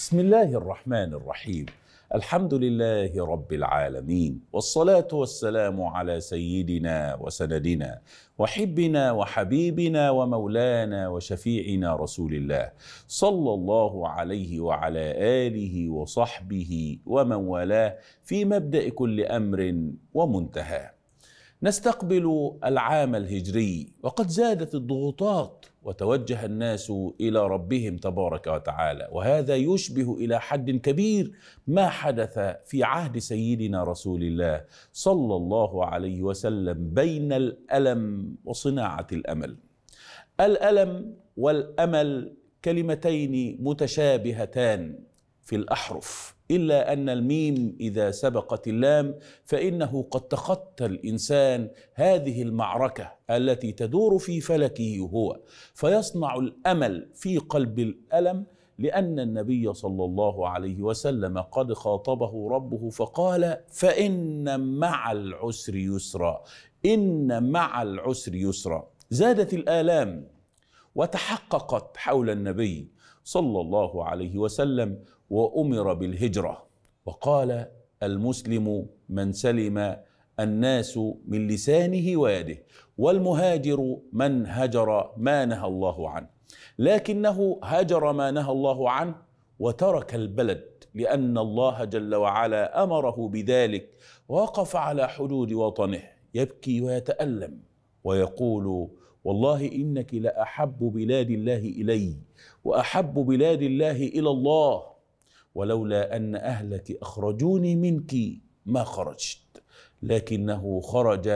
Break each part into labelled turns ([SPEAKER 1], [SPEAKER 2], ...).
[SPEAKER 1] بسم الله الرحمن الرحيم الحمد لله رب العالمين والصلاه والسلام على سيدنا وسندنا وحبنا وحبيبنا ومولانا وشفيعنا رسول الله صلى الله عليه وعلى اله وصحبه ومن والاه في مبدا كل امر ومنتهاه نستقبل العام الهجري وقد زادت الضغوطات وتوجه الناس الى ربهم تبارك وتعالى وهذا يشبه الى حد كبير ما حدث في عهد سيدنا رسول الله صلى الله عليه وسلم بين الالم وصناعه الامل الالم والامل كلمتين متشابهتان في الاحرف إلا أن الميم إذا سبقت اللام فإنه قد تخطى الإنسان هذه المعركة التي تدور في فلكه هو فيصنع الأمل في قلب الألم لأن النبي صلى الله عليه وسلم قد خاطبه ربه فقال فإن مع العسر يسرا إن مع العسر يسرا زادت الآلام وتحققت حول النبي صلى الله عليه وسلم وامر بالهجره وقال المسلم من سلم الناس من لسانه ويده والمهاجر من هجر ما نهى الله عنه لكنه هجر ما نهى الله عنه وترك البلد لان الله جل وعلا امره بذلك وقف على حدود وطنه يبكي ويتالم ويقول والله انك لاحب بلاد الله الي واحب بلاد الله الى الله ولولا أن أهلك أخرجوني منك ما خرجت لكنه خرج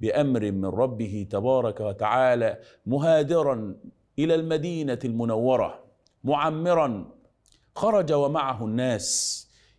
[SPEAKER 1] بأمر من ربه تبارك وتعالى مهاجرا إلى المدينة المنورة معمرا خرج ومعه الناس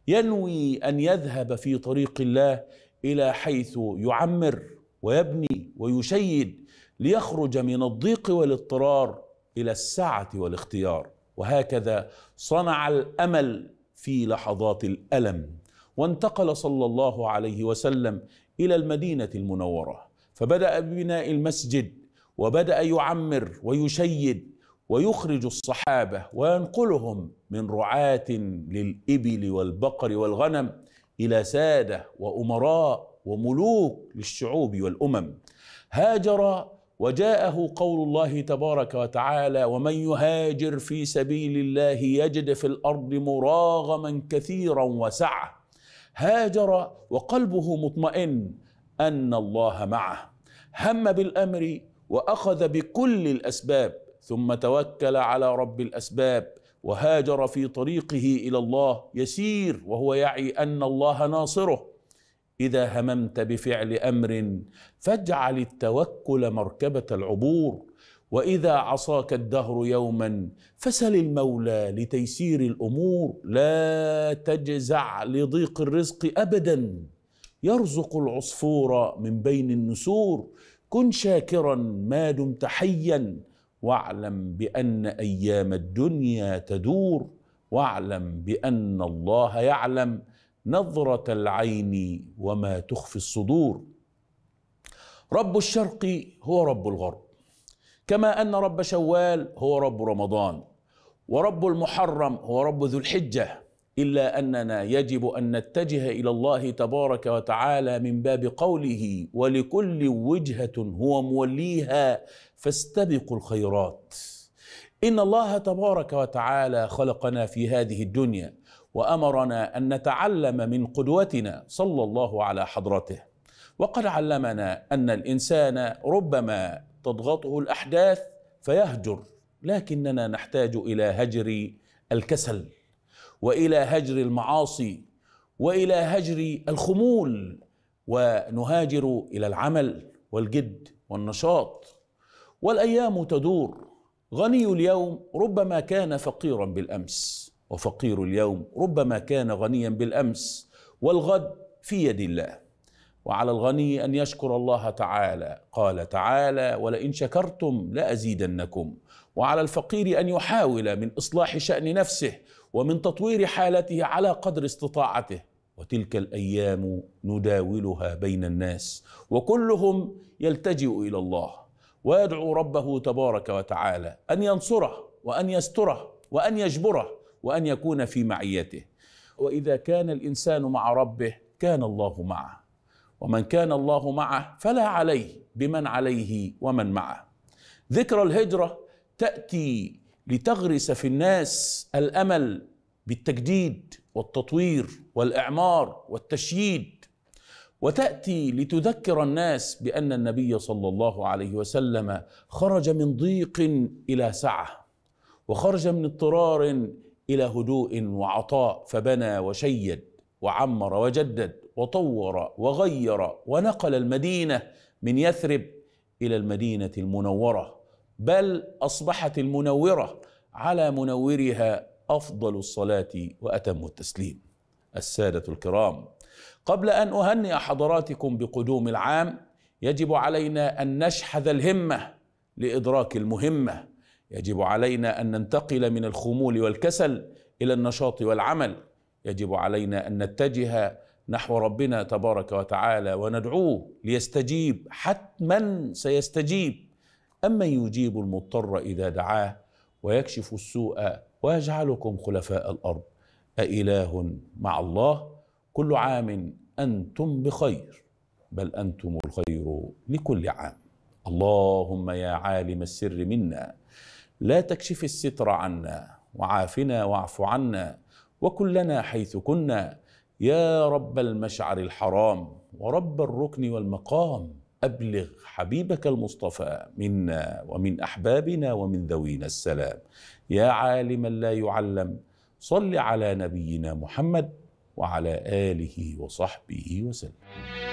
[SPEAKER 1] ينوي أن يذهب في طريق الله إلى حيث يعمر ويبني ويشيد ليخرج من الضيق والاضطرار إلى السعة والاختيار وهكذا صنع الأمل في لحظات الالم وانتقل صلى الله عليه وسلم الى المدينه المنوره فبدا ببناء المسجد وبدا يعمر ويشيد ويخرج الصحابه وينقلهم من رعاه للابل والبقر والغنم الى ساده وامراء وملوك للشعوب والامم هاجر وجاءه قول الله تبارك وتعالى ومن يهاجر في سبيل الله يجد في الارض مراغما كثيرا وسعه هاجر وقلبه مطمئن ان الله معه هم بالامر واخذ بكل الاسباب ثم توكل على رب الاسباب وهاجر في طريقه الى الله يسير وهو يعي ان الله ناصره اذا هممت بفعل امر فاجعل التوكل مركبه العبور واذا عصاك الدهر يوما فسل المولى لتيسير الامور لا تجزع لضيق الرزق ابدا يرزق العصفور من بين النسور كن شاكرا ما دمت حيا واعلم بان ايام الدنيا تدور واعلم بان الله يعلم نظرة العين وما تخفي الصدور رب الشرق هو رب الغرب كما أن رب شوال هو رب رمضان ورب المحرم هو رب ذو الحجة إلا أننا يجب أن نتجه إلى الله تبارك وتعالى من باب قوله ولكل وجهة هو موليها فاستبقوا الخيرات إن الله تبارك وتعالى خلقنا في هذه الدنيا وامرنا ان نتعلم من قدوتنا صلى الله على حضرته وقد علمنا ان الانسان ربما تضغطه الاحداث فيهجر لكننا نحتاج الى هجر الكسل والى هجر المعاصي والى هجر الخمول ونهاجر الى العمل والجد والنشاط والايام تدور غني اليوم ربما كان فقيرا بالامس وفقير اليوم ربما كان غنيا بالامس والغد في يد الله وعلى الغني ان يشكر الله تعالى قال تعالى ولئن شكرتم لازيدنكم وعلى الفقير ان يحاول من اصلاح شان نفسه ومن تطوير حالته على قدر استطاعته وتلك الايام نداولها بين الناس وكلهم يلتجئ الى الله ويدعو ربه تبارك وتعالى ان ينصره وان يستره وان يجبره وأن يكون في معيته وإذا كان الإنسان مع ربه كان الله معه ومن كان الله معه فلا عليه بمن عليه ومن معه ذكرى الهجرة تأتي لتغرس في الناس الأمل بالتجديد والتطوير والإعمار والتشييد وتأتي لتذكر الناس بأن النبي صلى الله عليه وسلم خرج من ضيق إلى سعة وخرج من اضطرار الى هدوء وعطاء فبنى وشيد وعمر وجدد وطور وغير ونقل المدينه من يثرب الى المدينه المنوره بل اصبحت المنوره على منورها افضل الصلاه واتم التسليم الساده الكرام قبل ان اهنئ حضراتكم بقدوم العام يجب علينا ان نشحذ الهمه لادراك المهمه يجب علينا ان ننتقل من الخمول والكسل الى النشاط والعمل يجب علينا ان نتجه نحو ربنا تبارك وتعالى وندعوه ليستجيب حتما سيستجيب اما يجيب المضطر اذا دعاه ويكشف السوء ويجعلكم خلفاء الارض أإله مع الله كل عام أنتم بخير بل أنتم الخير لكل عام اللهم يا عالم السر منا لا تكشف الستر عنا وعافنا واعف عنا وكن لنا حيث كنا يا رب المشعر الحرام ورب الركن والمقام أبلغ حبيبك المصطفى منا ومن أحبابنا ومن ذوينا السلام يا عالما لا يعلم صل على نبينا محمد وعلى آله وصحبه وسلم